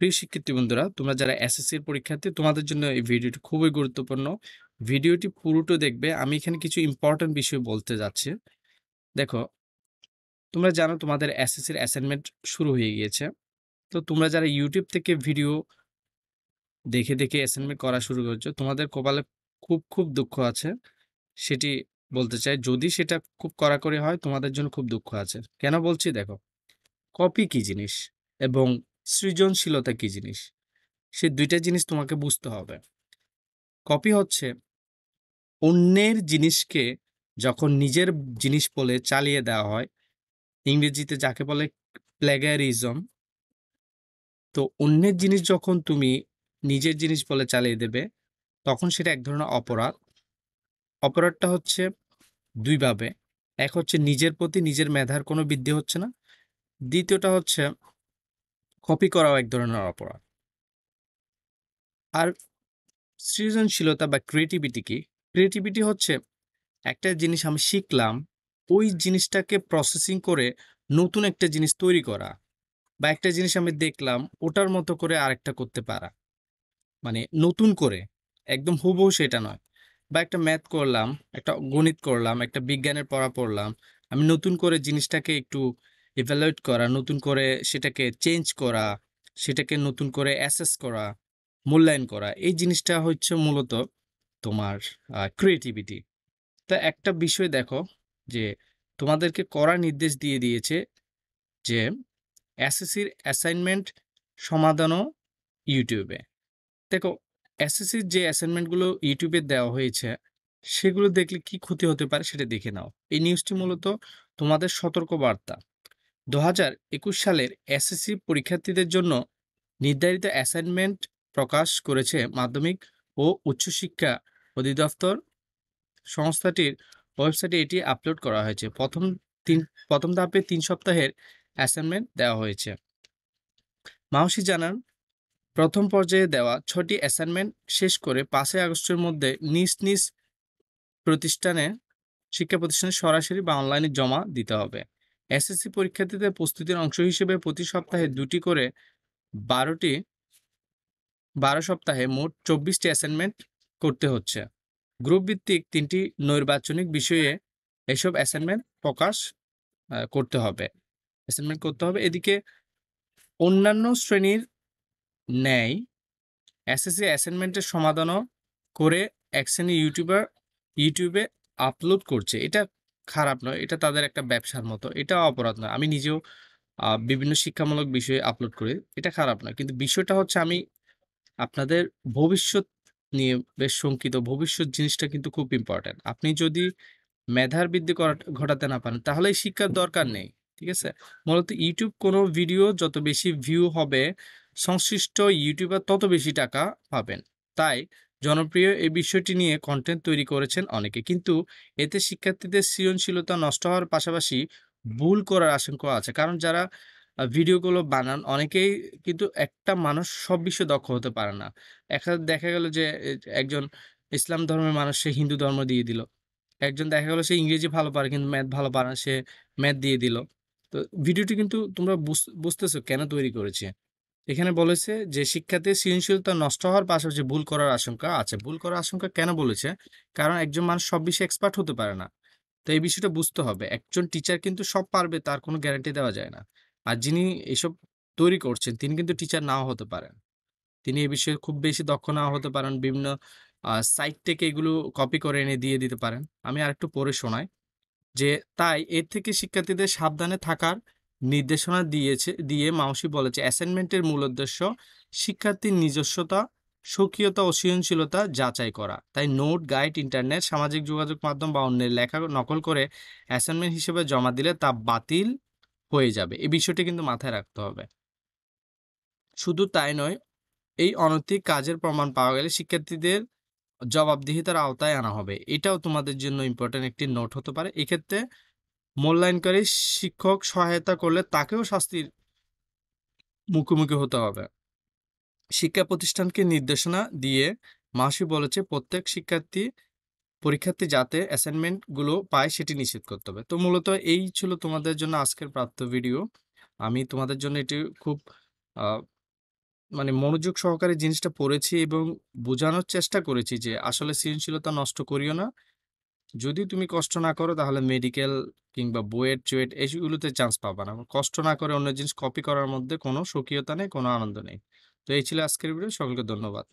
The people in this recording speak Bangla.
প্রিয় শিক্ষার্থী বন্ধুরা তোমরা যারা এসএসসির পরীক্ষার্থী তোমাদের জন্য এই ভিডিওটি খুবই গুরুত্বপূর্ণ ভিডিওটি পুরোটো দেখবে আমি এখানে কিছু ইম্পর্টেন্ট বিষয় বলতে যাচ্ছি দেখো তোমরা জানো তোমাদের এসএসসির অ্যাসাইনমেন্ট শুরু হয়ে গিয়েছে তো তোমরা যারা ইউটিউব থেকে ভিডিও দেখে দেখে অ্যাসাইনমেন্ট করা শুরু করছো তোমাদের কপালে খুব খুব দুঃখ আছে সেটি বলতে চাই যদি সেটা খুব কড়াকড়ি হয় তোমাদের জন্য খুব দুঃখ আছে কেন বলছি দেখো কপি কি জিনিস এবং সৃজনশীলতা কি জিনিস সে দুইটা জিনিস তোমাকে বুঝতে হবে কপি হচ্ছে অন্যের জিনিসকে যখন নিজের জিনিস বলে চালিয়ে দেওয়া হয় ইংরেজিতে যাকে বলে প্লেগারিজম তো অন্যের জিনিস যখন তুমি নিজের জিনিস বলে চালিয়ে দেবে তখন সেটা এক ধরনের অপরাধ অপরাধটা হচ্ছে দুইভাবে এক হচ্ছে নিজের প্রতি নিজের মেধার কোনো বৃদ্ধি হচ্ছে না দ্বিতীয়টা হচ্ছে কপি করাও এক ধরনের অপরাধ আর সৃজনশীলতা বা ক্রিয়েটিভিটি কি ক্রিয়েটিভিটি হচ্ছে একটা জিনিস আমি শিখলাম ওই জিনিসটাকে প্রসেসিং করে নতুন একটা জিনিস তৈরি করা বা একটা জিনিস আমি দেখলাম ওটার মতো করে আরেকটা করতে পারা মানে নতুন করে একদম হুবহু সেটা নয় বা একটা ম্যাথ করলাম একটা গণিত করলাম একটা বিজ্ঞানের পড়া পড়লাম আমি নতুন করে জিনিসটাকে একটু ইভ্যালুয়েট করা নতুন করে সেটাকে চেঞ্জ করা সেটাকে নতুন করে অ্যাসেস করা মূল্যায়ন করা এই জিনিসটা হচ্ছে মূলত তোমার ক্রিয়েটিভিটি তা একটা বিষয় দেখো যে তোমাদেরকে করা নির্দেশ দিয়ে দিয়েছে যে এসএসসির অ্যাসাইনমেন্ট সমাধানও ইউটিউবে দেখো এসএসসির যে অ্যাসাইনমেন্টগুলো ইউটিউবে দেওয়া হয়েছে সেগুলো দেখলে কি ক্ষতি হতে পারে সেটা দেখে নাও এই নিউজটি মূলত তোমাদের সতর্ক বার্তা দু সালের এসএসসি পরীক্ষার্থীদের জন্য নির্ধারিত অ্যাসাইনমেন্ট প্রকাশ করেছে মাধ্যমিক ও উচ্চশিক্ষা অধিদপ্তর সংস্থাটির ওয়েবসাইটে এটি আপলোড করা হয়েছে প্রথম তিন প্রথম ধাপে তিন সপ্তাহের অ্যাসাইনমেন্ট দেওয়া হয়েছে মাহসি জানান প্রথম পর্যায়ে দেওয়া ছটি অ্যাসাইনমেন্ট শেষ করে পাঁচই আগস্টের মধ্যে নিজ নিজ প্রতিষ্ঠানে শিক্ষা প্রতিষ্ঠানে সরাসরি বা অনলাইনে জমা দিতে হবে এসএসসি পরীক্ষার্থীদের প্রস্তুতির অংশ হিসেবে প্রতি সপ্তাহে দুটি করে বারোটি বারো সপ্তাহে মোট চব্বিশটি অ্যাসাইনমেন্ট করতে হচ্ছে গ্রুপ ভিত্তিক তিনটি নৈর্বাচনিক বিষয়ে এসব অ্যাসাইনমেন্ট প্রকাশ করতে হবে অ্যাসাইনমেন্ট করতে হবে এদিকে অন্যান্য শ্রেণীর ন্যায় এসএসসি অ্যাসাইনমেন্টের সমাধানও করে এক শ্রেণী ইউটিউবার ইউটিউবে আপলোড করছে এটা খারাপ নয় এটা তাদের একটা ব্যবসার মতো এটা অপরাধ নয় আমি নিজেও বিভিন্ন শিক্ষামূলক বিষয়ে আপলোড করি এটা খারাপ নয় কিন্তু বিষয়টা হচ্ছে আমি আপনাদের ভবিষ্যৎ নিয়ে বেশ শঙ্কিত ভবিষ্যৎ জিনিসটা কিন্তু খুব ইম্পর্ট্যান্ট আপনি যদি মেধার বৃদ্ধি করা ঘটাতে না পারেন তাহলে শিক্ষার দরকার নেই ঠিক আছে মূলত ইউটিউব কোনো ভিডিও যত বেশি ভিউ হবে সংশ্লিষ্ট ইউটিউবার তত বেশি টাকা পাবেন তাই জনপ্রিয় এই বিষয়টি নিয়ে কন্টেন্ট তৈরি করেছেন অনেকে কিন্তু এতে শিক্ষার্থীদের সৃজনশীলতা নষ্ট হওয়ার পাশাপাশি ভুল করার আশঙ্কা আছে কারণ যারা ভিডিওগুলো বানান অনেকেই কিন্তু একটা মানুষ সব বিষয়ে দক্ষ হতে পারে না একটা দেখা গেল যে একজন ইসলাম ধর্মের মানুষ সে হিন্দু ধর্ম দিয়ে দিল একজন দেখা গেলো সে ইংরেজি ভালো পারে কিন্তু ম্যাথ ভালো পারে সে ম্যাথ দিয়ে দিল তো ভিডিওটি কিন্তু তোমরা বুঝতেছো কেন তৈরি করেছে এখানে বলেছে যে শিক্ষাতে সৃজনশীলতা নষ্ট হওয়ার পাশাপাশি ভুল করার আশঙ্কা আছে ভুল করার আশঙ্কা কেন বলেছে কারণ একজন মানুষ সব বিষয়ে এক্সপার্ট হতে পারে না তো এই বিষয়টা বুঝতে হবে একজন টিচার কিন্তু সব পারবে তার কোনো গ্যারান্টি দেওয়া যায় না আর যিনি এসব তৈরি করছেন তিনি কিন্তু টিচার নাও হতে পারেন তিনি এই বিষয়ে খুব বেশি দক্ষ নাও হতে পারেন বিভিন্ন সাইট থেকে এগুলো কপি করে এনে দিয়ে দিতে পারেন আমি আরেকটু পড়ে শোনাই যে তাই এর থেকে শিক্ষার্থীদের সাবধানে থাকার নির্দেশনা দিয়েছে দিয়ে মাউসি বলেছে অ্যাসাইনমেন্টের মূল উদ্দেশ্য শিক্ষার্থীর নিজস্বতা স্বকীয়তা ও সৃজনশীলতা যাচাই করা তাই নোট গাইড ইন্টারনেট সামাজিক যোগাযোগ মাধ্যম বা অন্যের লেখা নকল করে অ্যাসাইনমেন্ট হিসেবে জমা দিলে তা বাতিল হয়ে যাবে এই বিষয়টি কিন্তু মাথায় রাখতে হবে শুধু তাই নয় এই অনৈতিক কাজের প্রমাণ পাওয়া গেলে শিক্ষার্থীদের জবাবদিহিতার আওতায় আনা হবে এটাও তোমাদের জন্য ইম্পর্টেন্ট একটি নোট হতে পারে এক্ষেত্রে মূল্যায়নকারী শিক্ষক সহায়তা করলে তাকেও শাস্তির মুখোমুখি হতে হবে শিক্ষা প্রতিষ্ঠানকে নির্দেশনা দিয়ে মাসি বলেছে প্রত্যেক শিক্ষার্থী পরীক্ষার্থী যাতে অ্যাসাইনমেন্টগুলো পায় সেটি নিশ্চিত করতে হবে তো মূলত এই ছিল তোমাদের জন্য আজকের প্রাপ্ত ভিডিও আমি তোমাদের জন্য এটি খুব মানে মনোযোগ সহকারে জিনিসটা পড়েছি এবং বোঝানোর চেষ্টা করেছি যে আসলে সৃজনশীলতা নষ্ট করিও না যদি তুমি কষ্ট না করো তাহলে মেডিকেল কিংবা বুয়েট চুয়েট এইগুলোতে চান্স পাবা না কষ্ট না করে অন্য জিনিস কপি করার মধ্যে কোনো স্বকীয়তা নেই কোনো আনন্দ নেই তো এই ছিল আজকের ভিডিও সকলকে ধন্যবাদ